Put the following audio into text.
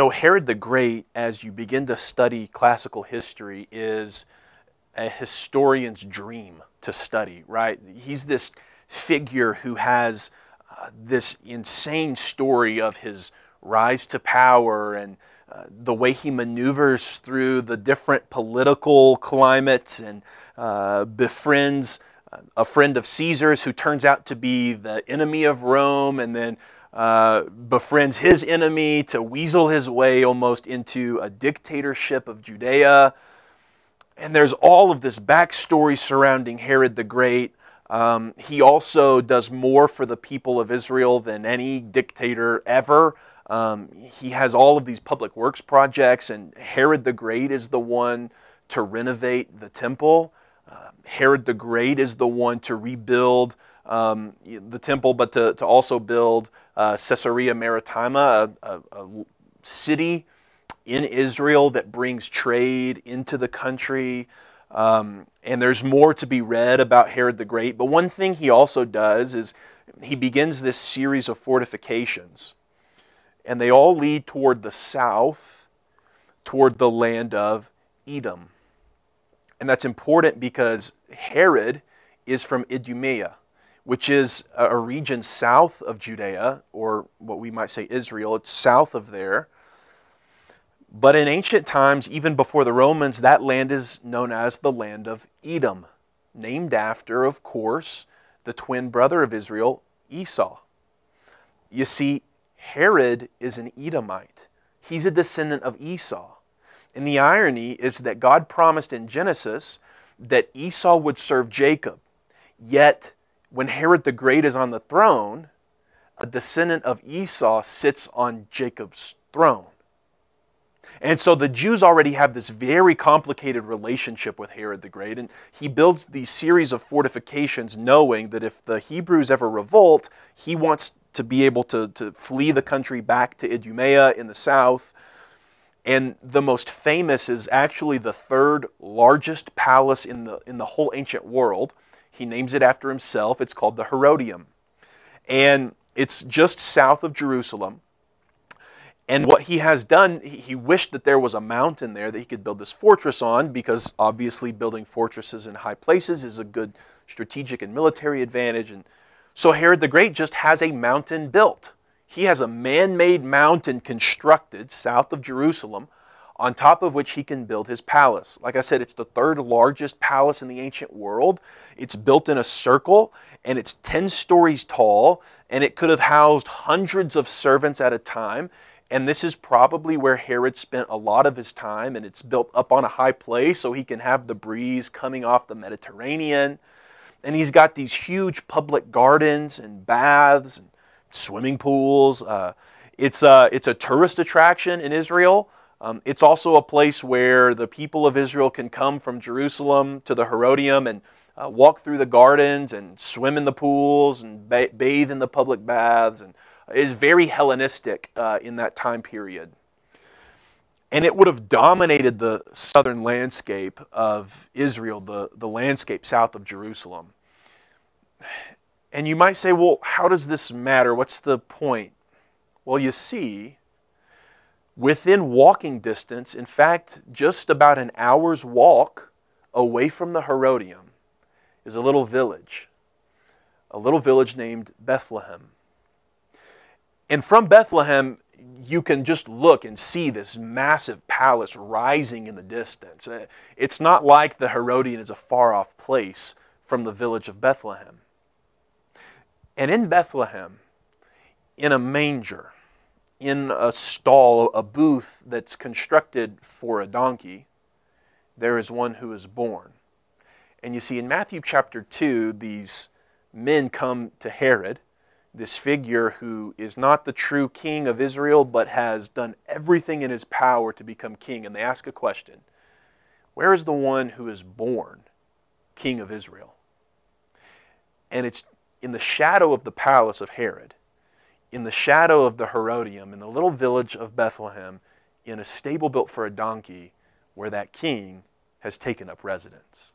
So, Herod the Great, as you begin to study classical history, is a historian's dream to study, right? He's this figure who has uh, this insane story of his rise to power and uh, the way he maneuvers through the different political climates and uh, befriends uh, a friend of Caesar's who turns out to be the enemy of Rome and then uh, befriends his enemy to weasel his way almost into a dictatorship of Judea. And there's all of this backstory surrounding Herod the Great. Um, he also does more for the people of Israel than any dictator ever. Um, he has all of these public works projects, and Herod the Great is the one to renovate the temple. Uh, Herod the Great is the one to rebuild um, the temple, but to, to also build uh, Caesarea Maritima, a, a, a city in Israel that brings trade into the country. Um, and there's more to be read about Herod the Great. But one thing he also does is he begins this series of fortifications. And they all lead toward the south, toward the land of Edom. And that's important because Herod is from Idumea which is a region south of Judea, or what we might say Israel. It's south of there. But in ancient times, even before the Romans, that land is known as the land of Edom, named after, of course, the twin brother of Israel, Esau. You see, Herod is an Edomite, he's a descendant of Esau. And the irony is that God promised in Genesis that Esau would serve Jacob, yet when Herod the Great is on the throne, a descendant of Esau sits on Jacob's throne. And so the Jews already have this very complicated relationship with Herod the Great, and he builds these series of fortifications knowing that if the Hebrews ever revolt, he wants to be able to, to flee the country back to Idumea in the south. And the most famous is actually the third largest palace in the, in the whole ancient world, he names it after himself. It's called the Herodium. And it's just south of Jerusalem. And what he has done, he wished that there was a mountain there that he could build this fortress on because obviously building fortresses in high places is a good strategic and military advantage. And so Herod the Great just has a mountain built. He has a man made mountain constructed south of Jerusalem on top of which he can build his palace. Like I said, it's the third largest palace in the ancient world. It's built in a circle and it's 10 stories tall, and it could have housed hundreds of servants at a time. And this is probably where Herod spent a lot of his time, and it's built up on a high place so he can have the breeze coming off the Mediterranean. And he's got these huge public gardens and baths and swimming pools. Uh, it's, a, uh, it's a tourist attraction in Israel. Um, it's also a place where the people of Israel can come from Jerusalem to the Herodium and uh, walk through the gardens and swim in the pools and ba bathe in the public baths. And uh, is very Hellenistic uh, in that time period. And it would have dominated the southern landscape of Israel, the, the landscape south of Jerusalem. And you might say, well, how does this matter? What's the point? Well, you see, within walking distance, in fact, just about an hour's walk away from the Herodium, is a little village, a little village named Bethlehem. And from Bethlehem, you can just look and see this massive palace rising in the distance. Uh, it's not like the Herodian is a far off place from the village of Bethlehem. And in Bethlehem, in a manger, in a stall, a booth that's constructed for a donkey, there is one who is born. And you see in Matthew chapter 2, these men come to Herod, this figure who is not the true king of Israel, but has done everything in his power to become king. And they ask a question Where is the one who is born king of Israel? And it's in the shadow of the palace of Herod in the shadow of the Herodium, in the little village of Bethlehem, in a stable built for a donkey where that king has taken up residence.